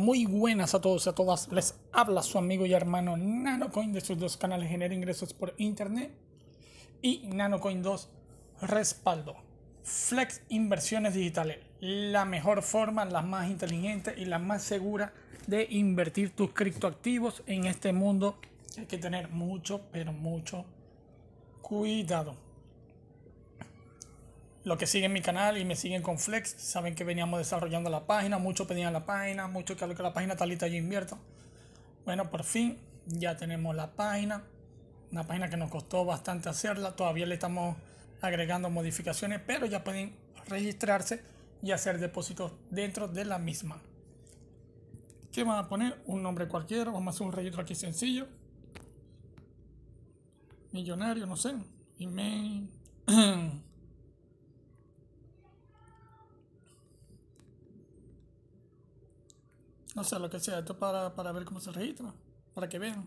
muy buenas a todos y a todas. Les habla su amigo y hermano NanoCoin de sus dos canales Genera Ingresos por Internet y NanoCoin 2 Respaldo. Flex Inversiones Digitales. La mejor forma, la más inteligente y la más segura de invertir tus criptoactivos en este mundo. Hay que tener mucho, pero mucho cuidado los que siguen mi canal y me siguen con Flex saben que veníamos desarrollando la página, muchos pedían la página, muchos que que la página talita yo invierto. Bueno, por fin ya tenemos la página, una página que nos costó bastante hacerla, todavía le estamos agregando modificaciones, pero ya pueden registrarse y hacer depósitos dentro de la misma. ¿Qué van a poner? Un nombre cualquiera, vamos a hacer un registro aquí sencillo. Millonario, no sé. Email. no sé, lo que sea, esto para, para ver cómo se registra, para que vean.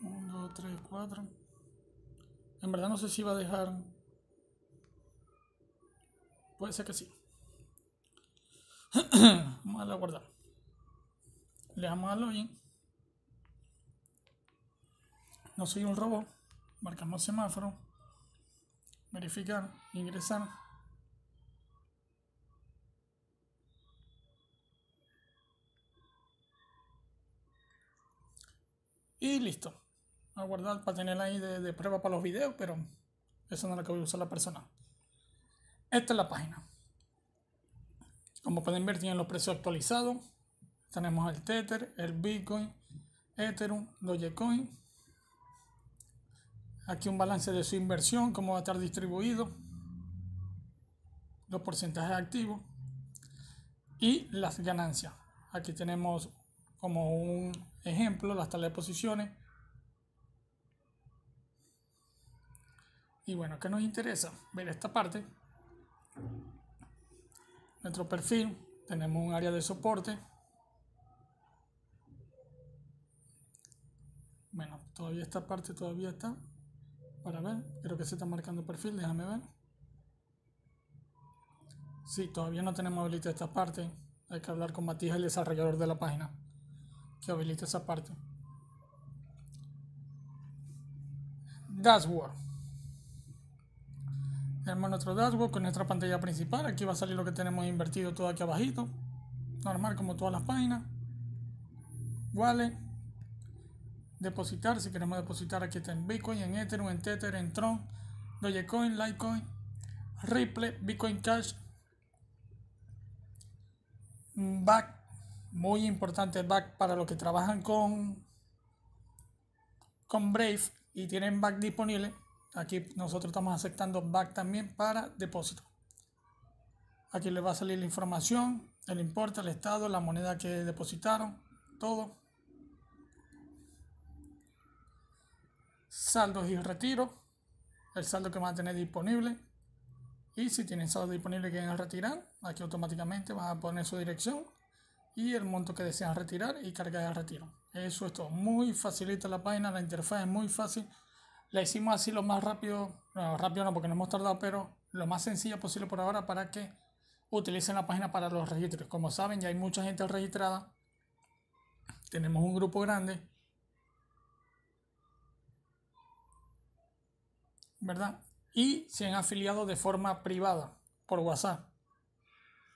Uno, dos, tres, cuatro. En verdad no sé si va a dejar. Puede ser que sí. Vamos a guardar. Le damos a login. No soy un robot. Marcamos semáforo verificar, ingresar. Y listo. A guardar para tener ahí de, prueba para los videos, pero eso no es lo que voy a usar la persona. Esta es la página. Como pueden ver, tienen los precios actualizados. Tenemos el Tether, el Bitcoin, Ethereum, Dogecoin, Aquí un balance de su inversión, cómo va a estar distribuido, los porcentajes activos y las ganancias. Aquí tenemos como un ejemplo las tablas de posiciones. Y bueno, ¿qué nos interesa? Ver esta parte. Nuestro perfil, tenemos un área de soporte. Bueno, todavía esta parte todavía está para ver. Creo que se está marcando perfil, déjame ver. si, todavía no tenemos habilitada esta parte. Hay que hablar con Matías, el desarrollador de la página, que habilite esa parte. Dashboard. Tenemos nuestro dashboard con nuestra pantalla principal. Aquí va a salir lo que tenemos invertido todo aquí abajito. Normal como todas las páginas. Wallet depositar. Si queremos depositar, aquí está en Bitcoin, en Ethereum, en Tether, en Tron, Dogecoin, Litecoin, Ripple, Bitcoin Cash, Back, muy importante Back para los que trabajan con, con Brave y tienen Back disponible. Aquí nosotros estamos aceptando Back también para depósito. Aquí les va a salir la información, el importe, el estado, la moneda que depositaron, todo. saldos y retiro, el saldo que van a tener disponible. Y si tienen saldo disponible que a retirar, aquí automáticamente van a poner su dirección y el monto que desean retirar y cargar el retiro. Eso es todo. Muy facilita la página, la interfaz es muy fácil. La hicimos así lo más rápido, rápido no porque no hemos tardado, pero lo más sencillo posible por ahora para que utilicen la página para los registros. Como saben, ya hay mucha gente registrada. Tenemos un grupo grande ¿verdad? Y se han afiliado de forma privada por WhatsApp.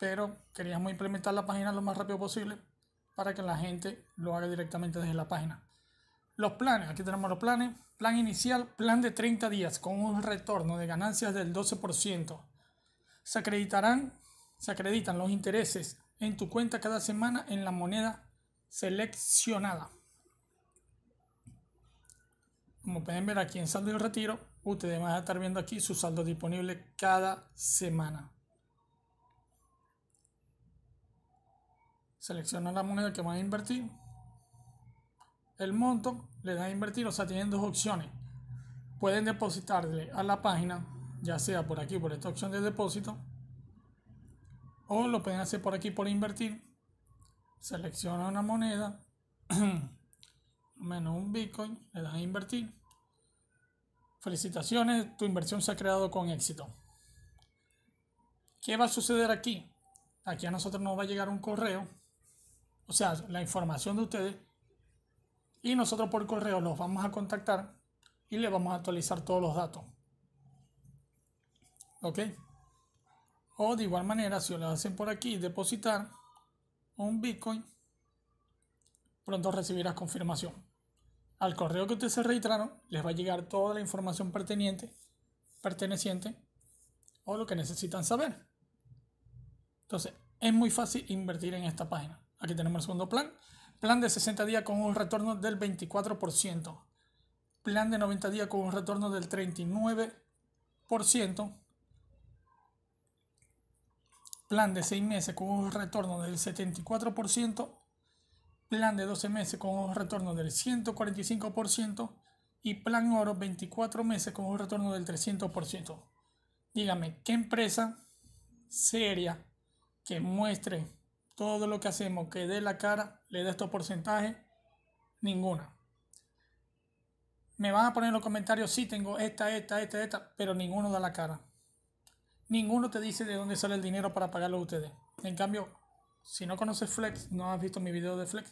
Pero queríamos implementar la página lo más rápido posible para que la gente lo haga directamente desde la página. Los planes, aquí tenemos los planes. Plan inicial, plan de 30 días con un retorno de ganancias del 12%. Se acreditarán, se acreditan los intereses en tu cuenta cada semana en la moneda seleccionada. Como pueden ver aquí en saldo y retiro, ustedes van a estar viendo aquí su saldo disponible cada semana. selecciona la moneda que van a invertir. El monto le da a invertir, o sea, tienen dos opciones. Pueden depositarle a la página, ya sea por aquí, por esta opción de depósito, o lo pueden hacer por aquí, por invertir. selecciona una moneda. menos un Bitcoin, le das a invertir. Felicitaciones, tu inversión se ha creado con éxito. ¿Qué va a suceder aquí? Aquí a nosotros nos va a llegar un correo, o sea, la información de ustedes, y nosotros por correo los vamos a contactar y le vamos a actualizar todos los datos. ¿Ok? O de igual manera, si lo hacen por aquí, depositar un Bitcoin, pronto recibirás confirmación. Al correo que ustedes se registraron les va a llegar toda la información perteneciente o lo que necesitan saber. Entonces, es muy fácil invertir en esta página. Aquí tenemos el segundo plan. Plan de 60 días con un retorno del 24%. Plan de 90 días con un retorno del 39%. Plan de 6 meses con un retorno del 74% plan de 12 meses con un retorno del 145% y plan oro 24 meses con un retorno del 300%. Dígame, ¿qué empresa seria que muestre todo lo que hacemos, que dé la cara, le da estos porcentajes? Ninguna. Me van a poner en los comentarios, sí, tengo esta, esta, esta, esta, pero ninguno da la cara. Ninguno te dice de dónde sale el dinero para pagarlo a ustedes. En cambio, si no conoces Flex, no has visto mi video de Flex.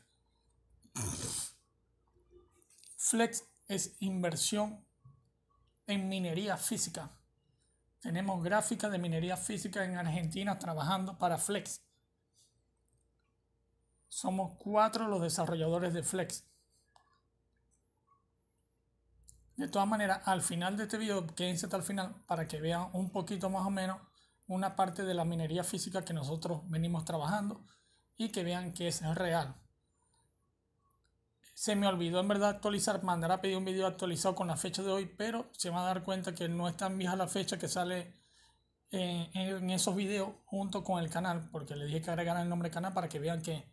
Flex es inversión en minería física. Tenemos gráficas de minería física en Argentina trabajando para Flex. Somos cuatro los desarrolladores de Flex. De todas maneras, al final de este video, quédense hasta el final para que vean un poquito más o menos una parte de la minería física que nosotros venimos trabajando y que vean que es real. Se me olvidó en verdad actualizar, mandará a pedir un video actualizado con la fecha de hoy, pero se van a dar cuenta que no es tan vieja la fecha que sale en, eh, en esos videos junto con el canal, porque le dije que agregaran el nombre del canal para que vean que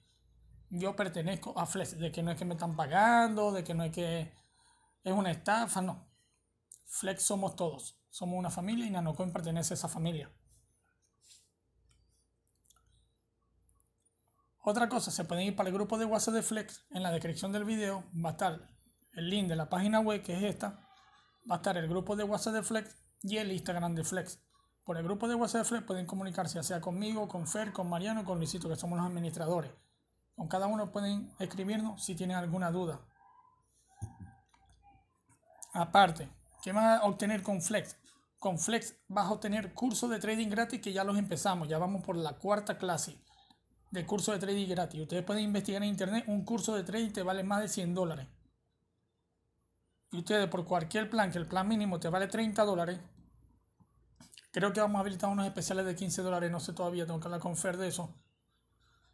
yo pertenezco a Flex, de que no es que me están pagando, de que no es que es una estafa, no. Flex somos todos, somos una familia y Nanocoin pertenece a esa familia. Otra cosa, se pueden ir para el grupo de WhatsApp de Flex. En la descripción del video va a estar el link de la página web, que es esta. Va a estar el grupo de WhatsApp de Flex y el Instagram de Flex. Por el grupo de WhatsApp de Flex pueden comunicarse ya sea conmigo, con Fer, con Mariano, con Luisito, que somos los administradores. Con cada uno pueden escribirnos si tienen alguna duda. Aparte, ¿qué vas a obtener con Flex? Con Flex vas a obtener cursos de trading gratis que ya los empezamos, ya vamos por la cuarta clase de curso de trading gratis. Ustedes pueden investigar en internet, un curso de trading te vale más de 100 dólares. Y ustedes por cualquier plan, que el plan mínimo te vale 30 dólares, creo que vamos a habilitar unos especiales de 15 dólares, no sé todavía, tengo que hablar con Fer de eso.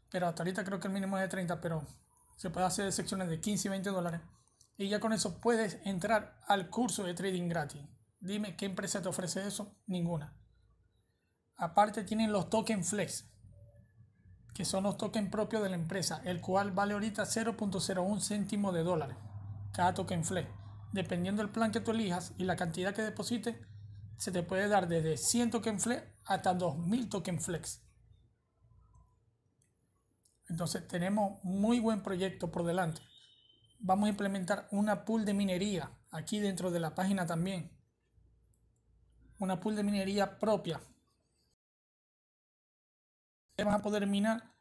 Pero hasta ahorita creo que el mínimo es de 30, pero se puede hacer secciones de 15 y 20 dólares. Y ya con eso puedes entrar al curso de trading gratis. Dime qué empresa te ofrece eso. Ninguna. Aparte tienen los token flex que son los tokens propios de la empresa, el cual vale ahorita 0.01 céntimo de dólares cada token flex. Dependiendo del plan que tú elijas y la cantidad que deposites, se te puede dar desde 100 token flex hasta 2000 token FLEX. Entonces tenemos muy buen proyecto por delante. Vamos a implementar una pool de minería aquí dentro de la página también. Una pool de minería propia van a poder minar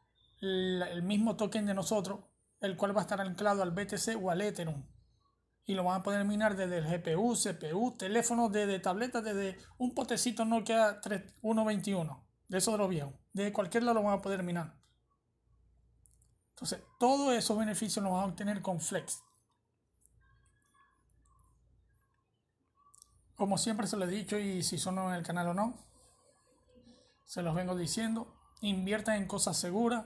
el mismo token de nosotros, el cual va a estar anclado al BTC o al Ethereum. Y lo van a poder minar desde el GPU, CPU, teléfono, desde tabletas, desde un potecito Nokia 121. de eso de los viejos. Desde cualquier lado lo van a poder minar. Entonces, todos esos beneficios los van a obtener con Flex. Como siempre se lo he dicho y si son en el canal o no, se los vengo diciendo inviertan en cosas seguras,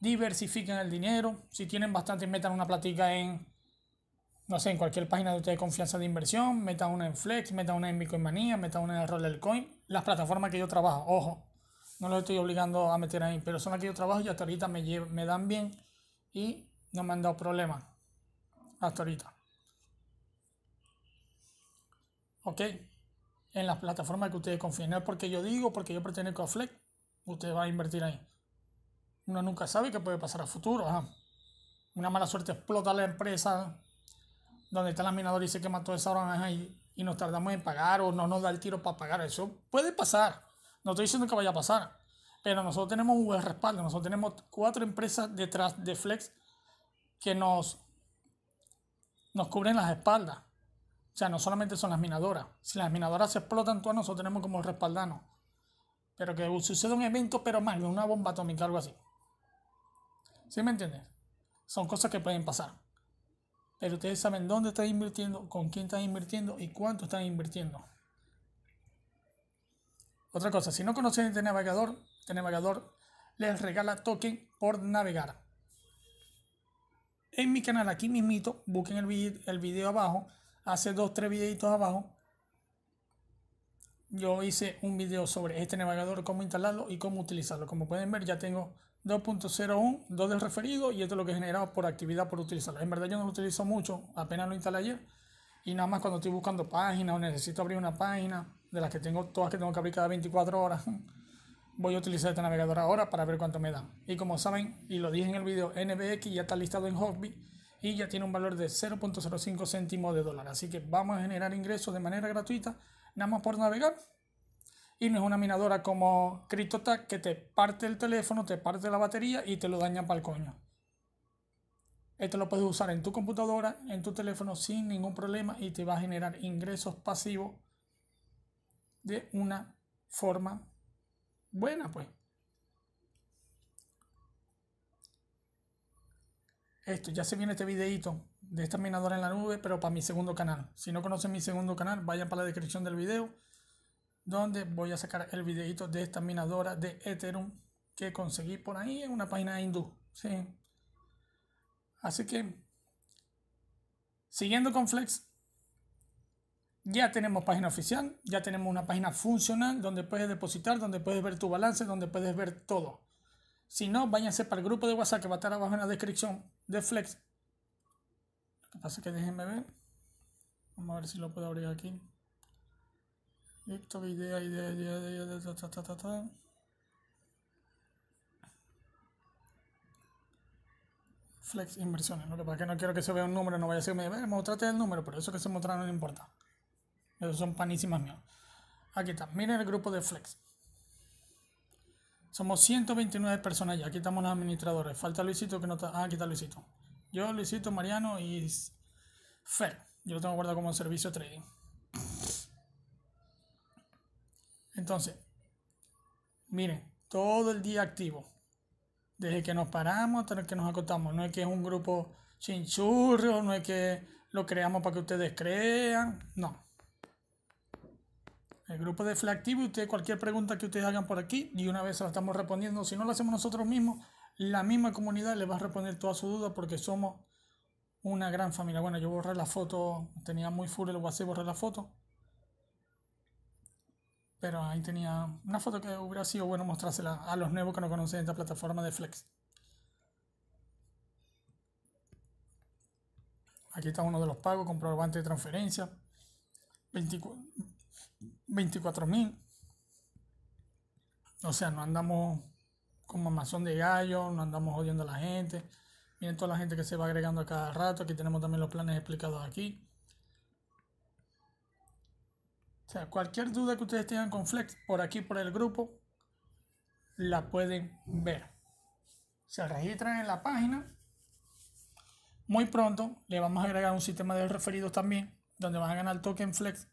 diversifiquen el dinero, si tienen bastante metan una platica en, no sé, en cualquier página de ustedes confianza de inversión, metan una en Flex, metan una en Manía, metan una en Coin, las plataformas que yo trabajo, ojo, no lo estoy obligando a meter ahí, pero son las que yo trabajo y hasta ahorita me, me dan bien y no me han dado problemas hasta ahorita. Ok, en las plataformas que ustedes confíen, no es porque yo digo, porque yo pertenezco a Flex, usted va a invertir ahí. Uno nunca sabe qué puede pasar a futuro. Una mala suerte explota la empresa donde está la minadora y se quema toda esa hora y, nos tardamos en pagar o no nos da el tiro para pagar. Eso puede pasar. No estoy diciendo que vaya a pasar. Pero nosotros tenemos un buen respaldo. Nosotros tenemos cuatro empresas detrás de Flex que nos, nos cubren las espaldas. O sea, no solamente son las minadoras. Si las minadoras se explotan, todas nosotros tenemos como respaldarnos pero que suceda un evento, pero malo una bomba atómica, algo así. ¿Sí me entiendes? Son cosas que pueden pasar. Pero ustedes saben dónde están invirtiendo, con quién están invirtiendo y cuánto están invirtiendo. Otra cosa, si no conocen este navegador, este navegador les regala token por navegar. En mi canal, aquí mismito, busquen el, el video abajo, hace dos, tres videitos abajo, yo hice un video sobre este navegador, cómo instalarlo y cómo utilizarlo. Como pueden ver, ya tengo 2.01, 2 del referido y esto es lo que he generado por actividad por utilizarlo. En verdad yo no lo utilizo mucho, apenas lo instalé ayer y nada más cuando estoy buscando páginas o necesito abrir una página de las que tengo todas que tengo que abrir cada 24 horas voy a utilizar este navegador ahora para ver cuánto me da y como saben y lo dije en el video NBX ya está listado en Hobby y ya tiene un valor de 0.05 céntimos de dólar así que vamos a generar ingresos de manera gratuita nada más por navegar. Y no es una minadora como CryptoTag que te parte el teléfono, te parte la batería y te lo daña para el coño. Esto lo puedes usar en tu computadora, en tu teléfono sin ningún problema y te va a generar ingresos pasivos de una forma buena, pues. Esto, ya se viene este videito de esta minadora en la nube, pero para mi segundo canal. Si no conocen mi segundo canal, vayan para la descripción del video, donde voy a sacar el videito de esta minadora de Ethereum que conseguí por ahí en una página hindú. Sí. Así que, siguiendo con Flex, ya tenemos página oficial, ya tenemos una página funcional donde puedes depositar, donde puedes ver tu balance, donde puedes ver todo. Si no, váyanse para el grupo de WhatsApp que va a estar abajo en la descripción de Flex pasa? que déjenme ver. Vamos a ver si lo puedo abrir aquí. Esto, idea, idea, idea, idea, ta, ta, ta, ta. Flex inversiones. Lo que pasa es que no quiero que se vea un número, no vaya a ser, me mostrate el número, pero eso que se mostrar no le importa. Esos son panísimas mías. Aquí está, miren el grupo de Flex. Somos 129 personas ya. Aquí estamos los administradores. Falta Luisito que no está. Ah, aquí está Luisito. Yo, Luisito, Mariano y Fer. Yo lo tengo guardado como servicio trading. Entonces, miren, todo el día activo. Desde que nos paramos hasta que nos acostamos. No es que es un grupo sin no es que lo creamos para que ustedes crean. No. El grupo de FLA Activo, ustedes cualquier pregunta que ustedes hagan por aquí, y una vez la estamos respondiendo. Si no lo hacemos nosotros mismos, la misma comunidad le va a responder todas sus dudas porque somos una gran familia. Bueno, yo borré la foto, tenía muy full el WhatsApp, borré la foto. Pero ahí tenía una foto que hubiera sido bueno mostrársela a los nuevos que no conocen esta plataforma de Flex. Aquí está uno de los pagos, comprobante de transferencia. 24.000. o sea, no andamos Amazon de gallo, no andamos jodiendo a la gente. Miren toda la gente que se va agregando a cada rato. Aquí tenemos también los planes explicados aquí. O sea, cualquier duda que ustedes tengan con Flex por aquí, por el grupo, la pueden ver. Se registran en la página. Muy pronto le vamos a agregar un sistema de referidos también, donde van a ganar token Flex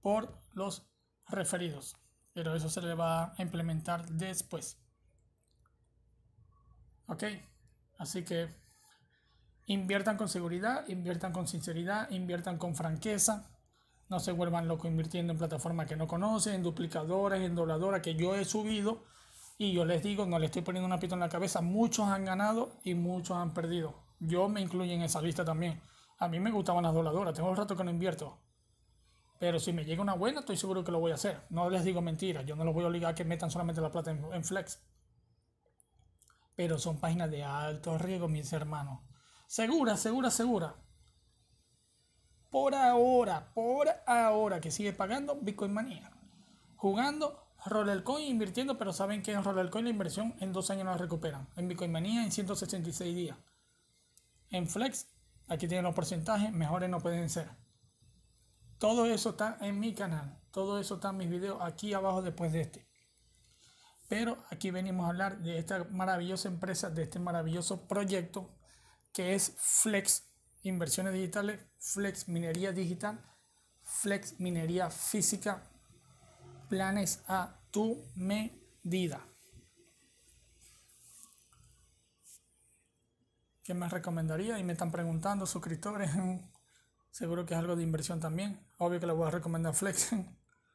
por los referidos. Pero eso se le va a implementar después. ¿Ok? Así que inviertan con seguridad, inviertan con sinceridad, inviertan con franqueza. No se vuelvan locos invirtiendo en plataformas que no conocen, en duplicadoras, en dobladoras que yo he subido. Y yo les digo, no les estoy poniendo una pita en la cabeza. Muchos han ganado y muchos han perdido. Yo me incluyo en esa lista también. A mí me gustaban las dobladoras. Tengo un rato que no invierto. Pero si me llega una buena, estoy seguro que lo voy a hacer. No les digo mentiras. Yo no los voy a obligar a que metan solamente la plata en flex pero son páginas de alto riesgo, mis hermanos. Segura, segura, segura. Por ahora, por ahora, que sigue pagando Bitcoin Manía. Jugando Rollercoin, invirtiendo, pero saben que en Rollercoin la inversión en dos años no la recuperan. En Bitcoin Manía en 166 días. En Flex, aquí tienen los porcentajes, mejores no pueden ser. Todo eso está en mi canal. Todo eso está en mis videos aquí abajo después de este. Pero aquí venimos a hablar de esta maravillosa empresa, de este maravilloso proyecto que es Flex Inversiones Digitales, Flex Minería Digital, Flex Minería Física, planes a tu medida. ¿Qué más recomendaría? Y me están preguntando, suscriptores. Seguro que es algo de inversión también. Obvio que le voy a recomendar Flex.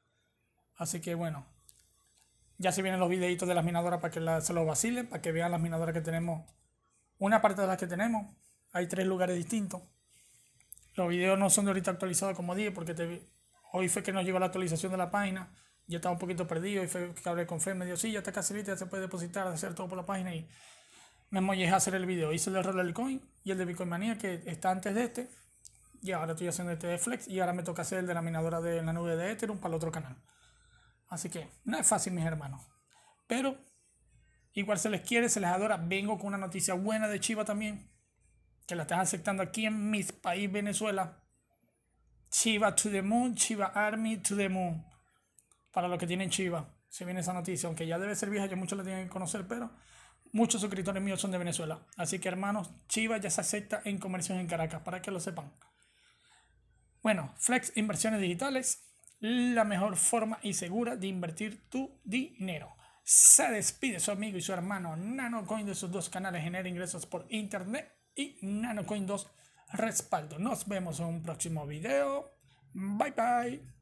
Así que bueno, ya se vienen los videitos de las minadoras para que la, se los vacilen, para que vean las minadoras que tenemos. Una parte de las que tenemos. Hay tres lugares distintos. Los videos no son de ahorita actualizados, como dije, porque te, hoy fue que nos llegó la actualización de la página. Ya estaba un poquito perdido y fue que hablé con Fer. Me dijo, sí, ya está casi listo, ya se puede depositar, hacer todo por la página. Y me mollejé a hacer el video. Hice el de Roller Coin y el de Bitcoin Manía, que está antes de este. Y ahora estoy haciendo este de Flex. Y ahora me toca hacer el de la minadora de la nube de Ethereum para el otro canal. Así que no es fácil, mis hermanos. Pero igual se les quiere, se les adora. Vengo con una noticia buena de Chiva también, que la estás aceptando aquí en mi país, Venezuela. Chiva to the moon, Chiva Army to the moon. Para los que tienen Chiva, se viene esa noticia, aunque ya debe ser vieja, ya muchos la tienen que conocer, pero muchos suscriptores míos son de Venezuela. Así que hermanos, Chiva ya se acepta en comercios en Caracas, para que lo sepan. Bueno, Flex Inversiones Digitales, la mejor forma y segura de invertir tu dinero. Se despide su amigo y su hermano NanoCoin de sus dos canales Genera Ingresos por Internet y NanoCoin 2 Respaldo. Nos vemos en un próximo video. Bye bye.